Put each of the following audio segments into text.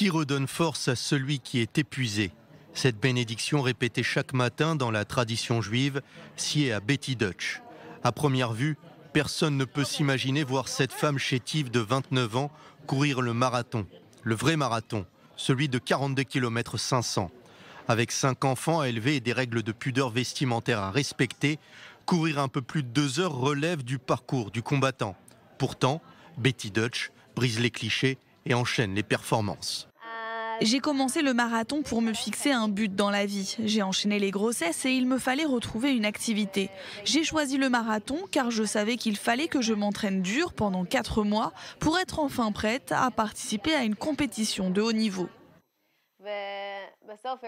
qui redonne force à celui qui est épuisé. Cette bénédiction répétée chaque matin dans la tradition juive sied à Betty Dutch. À première vue, personne ne peut s'imaginer voir cette femme chétive de 29 ans courir le marathon, le vrai marathon, celui de 42 km 500. Avec cinq enfants à élever et des règles de pudeur vestimentaire à respecter, courir un peu plus de deux heures relève du parcours du combattant. Pourtant, Betty Dutch brise les clichés et enchaîne les performances. J'ai commencé le marathon pour me fixer un but dans la vie. J'ai enchaîné les grossesses et il me fallait retrouver une activité. J'ai choisi le marathon car je savais qu'il fallait que je m'entraîne dur pendant 4 mois pour être enfin prête à participer à une compétition de haut niveau.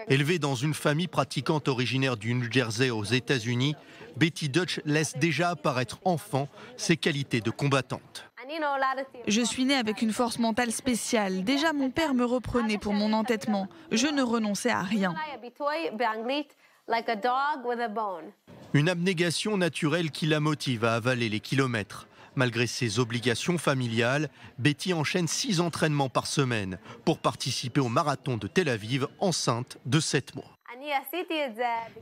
Élevée dans une famille pratiquante originaire du New Jersey aux États-Unis, Betty Dutch laisse déjà apparaître enfant ses qualités de combattante. Je suis née avec une force mentale spéciale. Déjà, mon père me reprenait pour mon entêtement. Je ne renonçais à rien. Une abnégation naturelle qui la motive à avaler les kilomètres. Malgré ses obligations familiales, Betty enchaîne six entraînements par semaine pour participer au marathon de Tel Aviv enceinte de sept mois.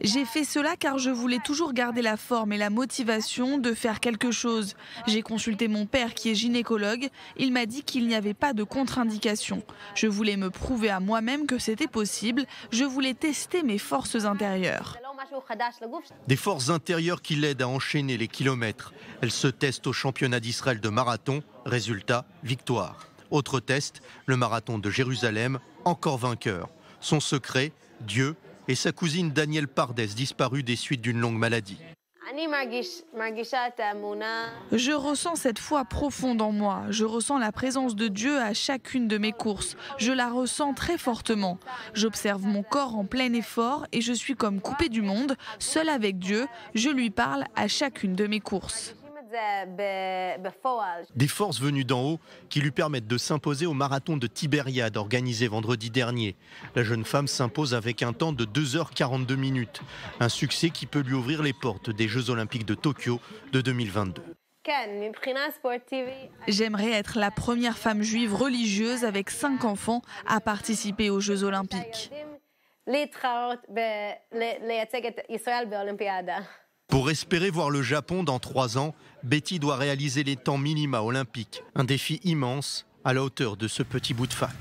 J'ai fait cela car je voulais toujours garder la forme et la motivation de faire quelque chose. J'ai consulté mon père qui est gynécologue. Il m'a dit qu'il n'y avait pas de contre-indication. Je voulais me prouver à moi-même que c'était possible. Je voulais tester mes forces intérieures. Des forces intérieures qui l'aident à enchaîner les kilomètres. Elle se teste au championnat d'Israël de marathon. Résultat, victoire. Autre test, le marathon de Jérusalem, encore vainqueur. Son secret, Dieu et sa cousine Danielle pardès disparue des suites d'une longue maladie. Je ressens cette foi profonde en moi. Je ressens la présence de Dieu à chacune de mes courses. Je la ressens très fortement. J'observe mon corps en plein effort et je suis comme coupé du monde, seul avec Dieu. Je lui parle à chacune de mes courses. Euh, des forces venues d'en haut qui lui permettent de s'imposer au marathon de Tibériade organisé vendredi dernier. La jeune femme s'impose avec un temps de 2h42 minutes, un succès qui peut lui ouvrir les portes des Jeux olympiques de Tokyo de 2022. J'aimerais être la première femme juive religieuse avec cinq enfants à participer aux Jeux olympiques. Ben, pour espérer voir le Japon dans trois ans, Betty doit réaliser les temps minima olympiques, un défi immense à la hauteur de ce petit bout de femme.